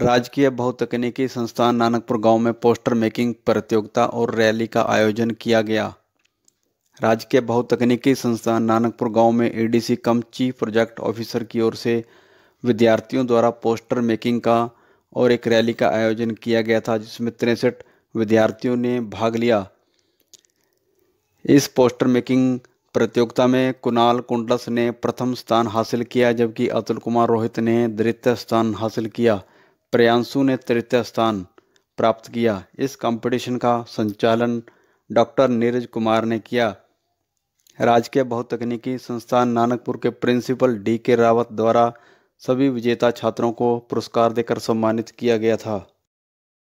राजकीय बहुतकनीकी संस्थान नानकपुर गांव में पोस्टर मेकिंग प्रतियोगिता और रैली का आयोजन किया गया राजकीय बहुतकनीकी संस्थान नानकपुर गांव में ADC cum chief project officer की ओर से विद्यार्थियों द्वारा पोस्टर मेकिंग का और एक रैली का आयोजन किया गया था जिसमें तिरसठ विद्यार्थियों ने भाग लिया इस पोस्टर मेकिंग प्रतियोगिता में कुणाल कुंडलस ने प्रथम स्थान हासिल किया जबकि अतुल कुमार रोहित ने द्वितीय स्थान हासिल किया प्रयांशु ने तृतीय स्थान प्राप्त किया इस कंपटीशन का संचालन डॉक्टर नीरज कुमार ने किया राजकीय बहुतकनीकी संस्थान नानकपुर के प्रिंसिपल डी के रावत द्वारा सभी विजेता छात्रों को पुरस्कार देकर सम्मानित किया गया था